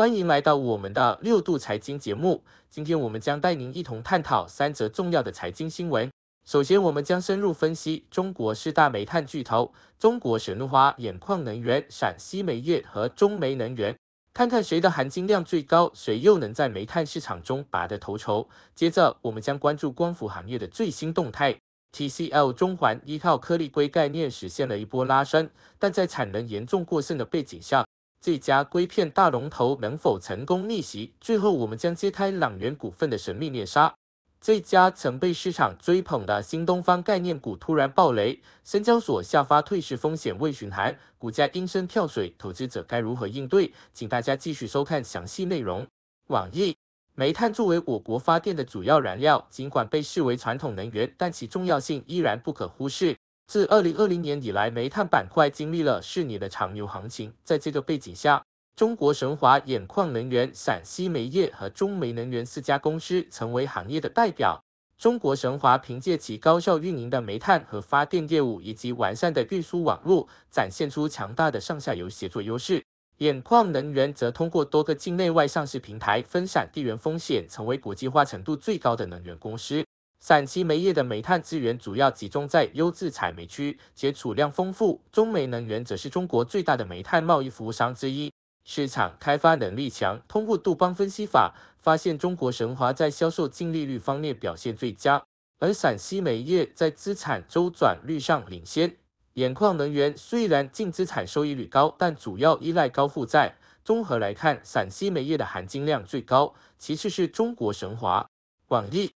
欢迎来到我们的六度财经节目。今天我们将带您一同探讨三则重要的财经新闻。首先，我们将深入分析中国四大煤炭巨头——中国神华、兖矿能源、陕西煤业和中煤能源，看看谁的含金量最高，谁又能在煤炭市场中拔得头筹。接着，我们将关注光伏行业的最新动态。TCL 中环依靠颗粒硅概念实现了一波拉升，但在产能严重过剩的背景下。这家硅片大龙头能否成功逆袭？最后，我们将揭开朗源股份的神秘面纱。这家曾被市场追捧的新东方概念股突然暴雷，深交所下发退市风险问询函，股价应声跳水，投资者该如何应对？请大家继续收看详细内容。网易，煤炭作为我国发电的主要燃料，尽管被视为传统能源，但其重要性依然不可忽视。自二零二零年以来，煤炭板块经历了四年的长牛行情。在这个背景下，中国神华、兖矿能源、陕西煤业和中煤能源四家公司成为行业的代表。中国神华凭借其高效运营的煤炭和发电业务，以及完善的运输网络，展现出强大的上下游协作优势。兖矿能源则通过多个境内外上市平台分散地缘风险，成为国际化程度最高的能源公司。陕西煤业的煤炭资源主要集中在优质采煤区，且储量丰富。中煤能源则是中国最大的煤炭贸易服务商之一，市场开发能力强。通过杜邦分析法，发现中国神华在销售净利率方面表现最佳，而陕西煤业在资产周转率上领先。兖矿能源虽然净资产收益率高，但主要依赖高负债。综合来看，陕西煤业的含金量最高，其次是中国神华、广义。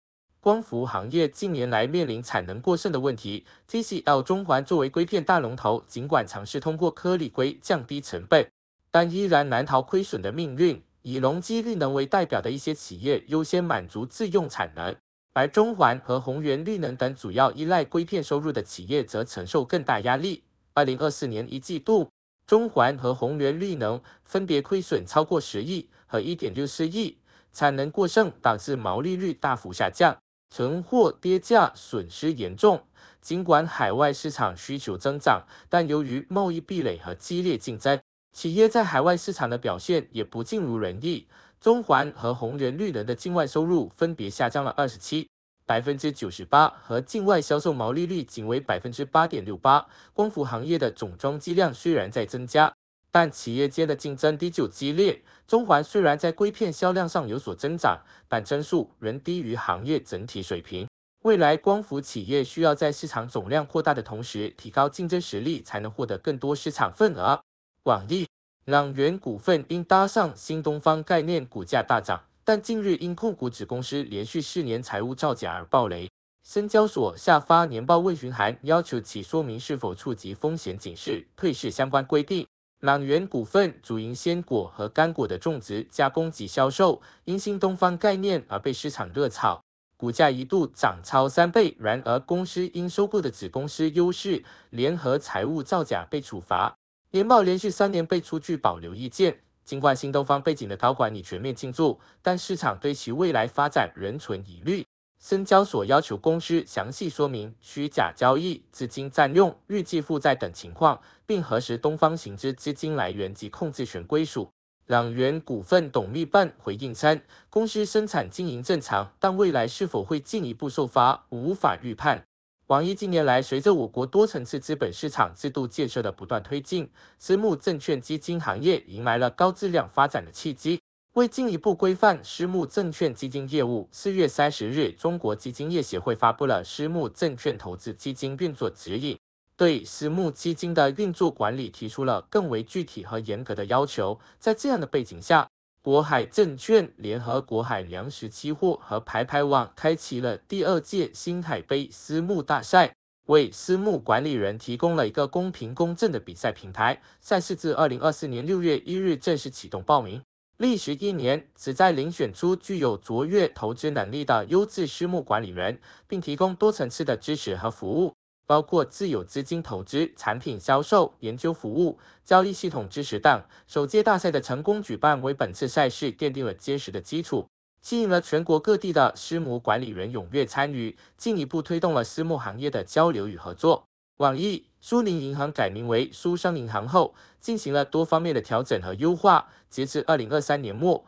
光伏行业近年来面临产能过剩的问题。TCL 中环作为硅片大龙头，尽管尝试通过颗粒硅降低成本，但依然难逃亏损的命运。以隆基绿能为代表的一些企业优先满足自用产能，而中环和宏源绿能等主要依赖硅片收入的企业则承受更大压力。二零二四年一季度，中环和宏源绿能分别亏损超过十亿和一点六四亿，产能过剩导致毛利率大幅下降。存货跌价损失严重。尽管海外市场需求增长，但由于贸易壁垒和激烈竞争，企业在海外市场的表现也不尽如人意。中环和宏源绿能的境外收入分别下降了二十七百分之九十八和境外销售毛利率仅为百分之八点六八。光伏行业的总装机量虽然在增加。但企业间的竞争依旧激烈。中环虽然在硅片销量上有所增长，但增速仍低于行业整体水平。未来光伏企业需要在市场总量扩大的同时，提高竞争实力，才能获得更多市场份额。广易、朗源股份因搭上新东方概念，股价大涨，但近日因控股子公司连续四年财务造假而暴雷。深交所下发年报问询函，要求其说明是否触及风险警示、退市相关规定。朗源股份主营鲜果和干果的种植、加工及销售，因新东方概念而被市场热炒，股价一度涨超三倍。然而，公司因收购的子公司优势联合财务造假被处罚，年报连续三年被出具保留意见。尽管新东方背景的高管已全面进驻，但市场对其未来发展仍存疑虑。深交所要求公司详细说明虚假交易、资金占用、预计负债等情况，并核实东方行之资金来源及控制权归属。朗源股份董秘办回应称，公司生产经营正常，但未来是否会进一步受罚无法预判。网易近年来，随着我国多层次资本市场制度建设的不断推进，私募证券基金行业迎来了高质量发展的契机。为进一步规范私募证券基金业务，四月三十日，中国基金业协会发布了《私募证券投资基金运作指引》，对私募基金的运作管理提出了更为具体和严格的要求。在这样的背景下，国海证券联合国海粮食期货和排排网，开启了第二届“新海杯”私募大赛，为私募管理人提供了一个公平公正的比赛平台。赛事自二零二四年六月一日正式启动报名。历时一年，旨在遴选出具有卓越投资能力的优质私募管理人，并提供多层次的支持和服务，包括自有资金投资、产品销售、研究服务、交易系统支持等。首届大赛的成功举办，为本次赛事奠定了坚实的基础，吸引了全国各地的私募管理人踊跃参与，进一步推动了私募行业的交流与合作。网易。苏宁银行改名为苏商银行后，进行了多方面的调整和优化。截至二零二三年末，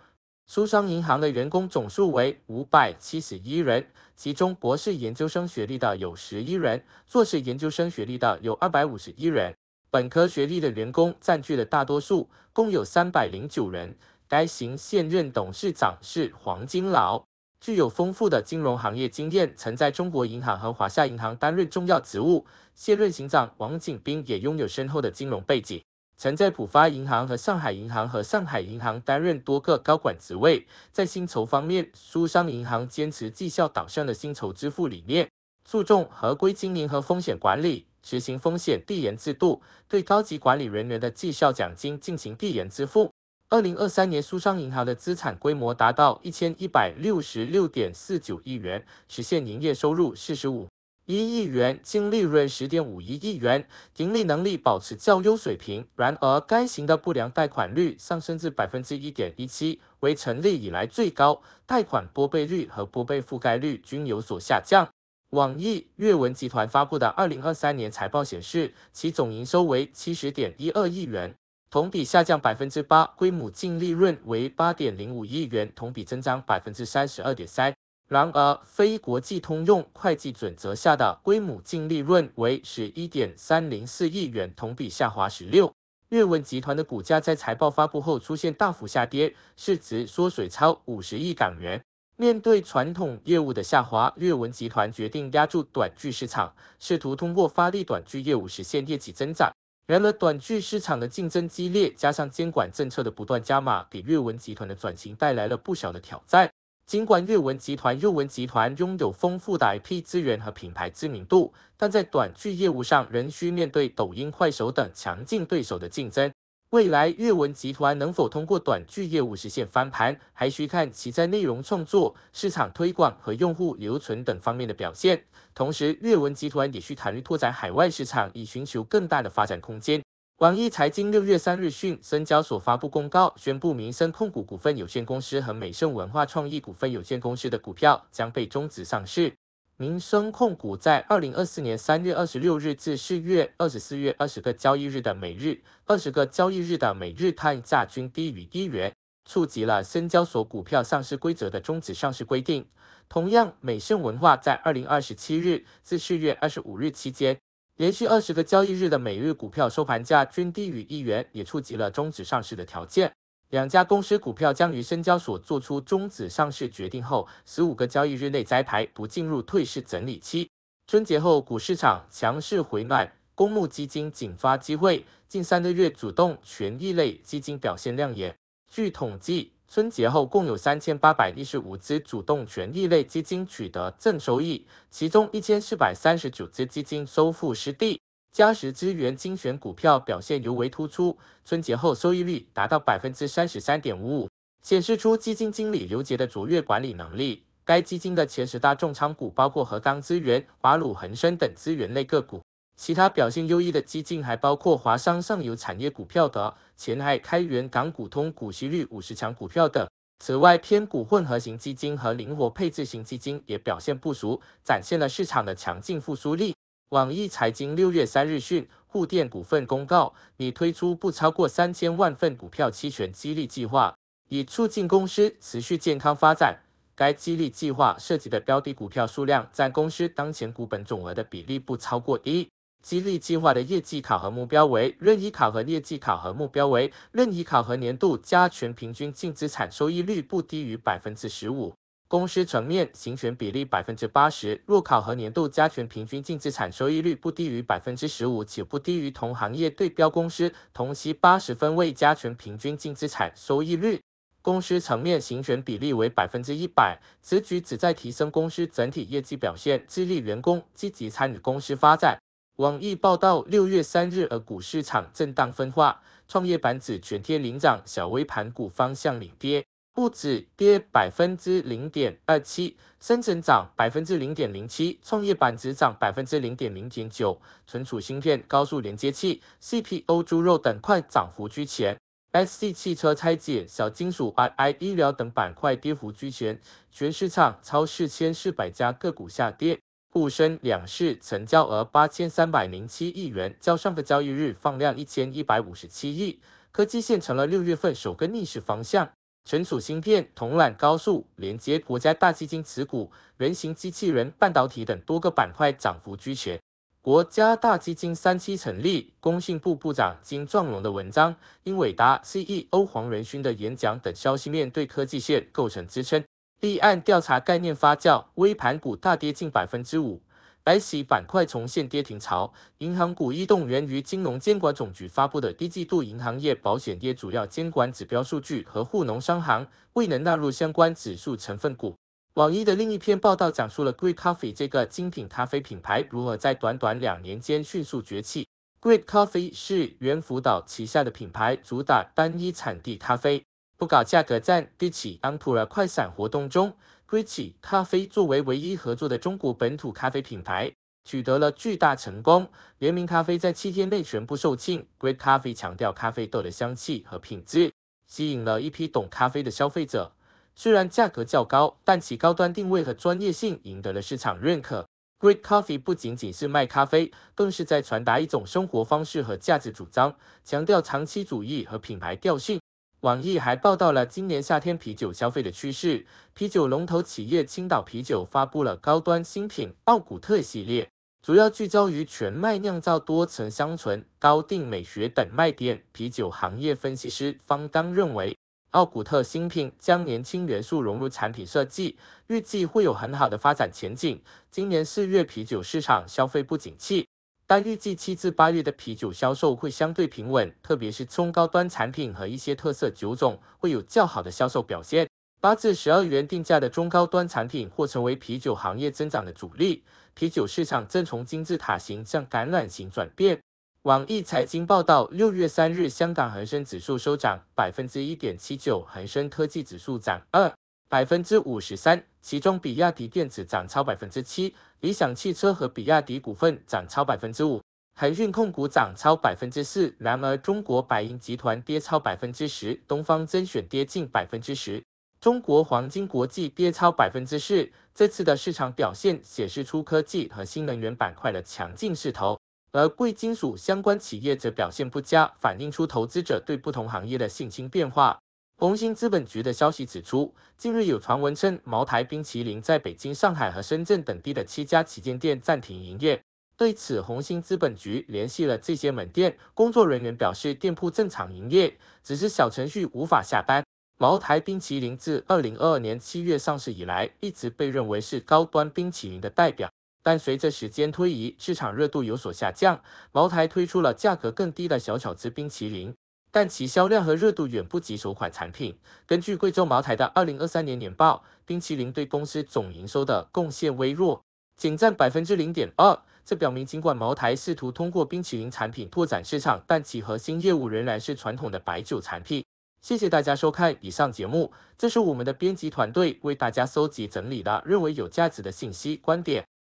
苏商银行的员工总数为五百七十一人，其中博士研究生学历的有十一人，硕士研究生学历的有二百五十一人，本科学历的员工占据了大多数，共有三百零九人。该行现任董事长是黄金老。具有丰富的金融行业经验，曾在中国银行和华夏银行担任重要职务。谢任行长王景斌也拥有深厚的金融背景，曾在浦发银行和上海银行和上海银行担任多个高管职位。在薪酬方面，苏商银行坚持绩效导向的薪酬支付理念，注重合规经营和风险管理，实行风险递延制度，对高级管理人员的绩效奖金进行递延支付。二零二三年，苏商银行的资产规模达到一千一百六十六点四九亿元，实现营业收入四十五一亿元，净利润十点五一亿元，盈利能力保持较优水平。然而，该行的不良贷款率上升至百分之一点一七，为成立以来最高，贷款拨备率和拨备覆盖率均有所下降。网易阅文集团发布的二零二三年财报显示，其总营收为七十点一二亿元。同比下降百分之八，规模净利润为八点零五亿元，同比增长百分之三十二点三。然而，非国际通用会计准则下的规模净利润为十一点三零四亿元，同比下滑十六。瑞文集团的股价在财报发布后出现大幅下跌，市值缩水超五十亿港元。面对传统业务的下滑，瑞文集团决定压住短剧市场，试图通过发力短剧业务实现业绩增长。然而，短剧市场的竞争激烈，加上监管政策的不断加码，给阅文集团的转型带来了不小的挑战。尽管阅文集团、阅文集团拥有丰富的 IP 资源和品牌知名度，但在短剧业务上仍需面对抖音、快手等强劲对手的竞争。未来阅文集团能否通过短剧业务实现翻盘，还需看其在内容创作、市场推广和用户留存等方面的表现。同时，阅文集团也需考虑拓展海外市场，以寻求更大的发展空间。网易财经六月三日讯，深交所发布公告，宣布民生控股股份有限公司和美盛文化创意股份有限公司的股票将被终止上市。民生控股在二零二四年三月二十六日至四月二十四月二十个交易日的每日二十个交易日的每日碳价均低于一元，触及了深交所股票上市规则的终止上市规定。同样，美盛文化在二零二十七日至四月二十五日期间，连续二十个交易日的每日股票收盘价均低于一元，也触及了终止上市的条件。两家公司股票将于深交所作出终止上市决定后十五个交易日内摘牌，不进入退市整理期。春节后，股市场强势回暖，公募基金景发机会。近三个月，主动权益类基金表现亮眼。据统计，春节后共有三千八百一十五只主动权益类基金取得正收益，其中一千四百三十九只基金收复失地。嘉实资源精选股票表现尤为突出，春节后收益率达到百分之三十三点五五，显示出基金经理刘杰的卓越管理能力。该基金的前十大重仓股包括河钢资源、华鲁恒生等资源类个股。其他表现优异的基金还包括华商上游产业股票的前海开源港股通股息率五十强股票等。此外，偏股混合型基金和灵活配置型基金也表现不俗，展现了市场的强劲复苏力。网易财经六月三日讯，沪电股份公告，拟推出不超过三千万份股票期权激励计划，以促进公司持续健康发展。该激励计划涉及的标的股票数量占公司当前股本总额的比例不超过一。激励计划的业绩考核目标为任意考核业绩考核目标为任意考核年度加权平均净资产收益率不低于百分之十五。公司层面行权比例百分之八十，若考核年度加权平均净资产收益率不低于百分之十五，且不低于同行业对标公司同期八十分位加权平均净资产收益率。公司层面行权比例为百分之一百。此举旨在提升公司整体业绩表现，激励员工积极参与公司发展。网易报道，六月三日，A 股市场震荡分化，创业板指全天领涨，小微盘股方向领跌。沪指跌百分之零点二七，深成长百分之零点零七，创业板指涨百分之零点零点九。存储芯片、高速连接器、CPO、猪肉等块涨幅居前 s c 汽车拆解、小金属、AI 医疗等板块跌幅居前。全市场超四千四百家个股下跌，沪深两市成交额八千三百零七亿元，较上个交易日放量一千一百五十七亿。科技线成了六月份首个逆势方向。存储芯片、同缆高速、连接、国家大基金持股、人形机器人、半导体等多个板块涨幅居前。国家大基金三期成立、工信部部长金壮龙的文章、英伟达 CEO 黄仁勋的演讲等消息面对科技线构成支撑。立案调查概念发酵，微盘股大跌近百分之五。白企板块重现跌停潮，银行股异动源于金融监管总局发布的低季度银行业保险业主要监管指标数据和沪农商行未能纳入相关指数成分股。网易的另一篇报道讲述了 Great Coffee 这个精品咖啡品牌如何在短短两年间迅速崛起。Great Coffee 是原辅导旗下的品牌，主打单一产地咖啡，不搞价格战。第七安普尔快闪活动中。g r c t Coffee 作为唯一合作的中国本土咖啡品牌，取得了巨大成功。联名咖啡在七天内全部售罄。Great Coffee 强调咖啡豆的香气和品质，吸引了一批懂咖啡的消费者。虽然价格较高，但其高端定位和专业性赢得了市场认可。Great Coffee 不仅仅是卖咖啡，更是在传达一种生活方式和价值主张，强调长期主义和品牌调性。网易还报道了今年夏天啤酒消费的趋势。啤酒龙头企业青岛啤酒发布了高端新品奥古特系列，主要聚焦于全麦酿造、多层香醇、高定美学等卖点。啤酒行业分析师方刚认为，奥古特新品将年轻元素融入产品设计，预计会有很好的发展前景。今年四月，啤酒市场消费不景气。但预计七至八月的啤酒销售会相对平稳，特别是中高端产品和一些特色酒种会有较好的销售表现。八至十二元定价的中高端产品或成为啤酒行业增长的主力。啤酒市场正从金字塔型向橄榄型转变。网易财经报道，六月三日，香港恒生指数收涨百分之一点七九，恒生科技指数涨二。百分之五十三，其中比亚迪电子涨超百分之七，理想汽车和比亚迪股份涨超百分之五，海运控股涨超百分之四。然而，中国白银集团跌超百分之十，东方甄选跌近百分之十，中国黄金国际跌超百分之四。这次的市场表现显示出科技和新能源板块的强劲势头，而贵金属相关企业则表现不佳，反映出投资者对不同行业的信心变化。红星资本局的消息指出，近日有传闻称，茅台冰淇淋在北京、上海和深圳等地的七家旗舰店暂停营业。对此，红星资本局联系了这些门店，工作人员表示，店铺正常营业，只是小程序无法下单。茅台冰淇淋自二零二二年七月上市以来，一直被认为是高端冰淇淋的代表，但随着时间推移，市场热度有所下降。茅台推出了价格更低的小巧资冰淇淋。但其销量和热度远不及首款产品。根据贵州茅台的二零二三年年报，冰淇淋对公司总营收的贡献微弱，仅占百分之零点二。这表明，尽管茅台试图通过冰淇淋产品拓展市场，但其核心业务仍然是传统的白酒产品。谢谢大家收看以上节目，这是我们的编辑团队为大家搜集整理的，认为有价值的信息观点。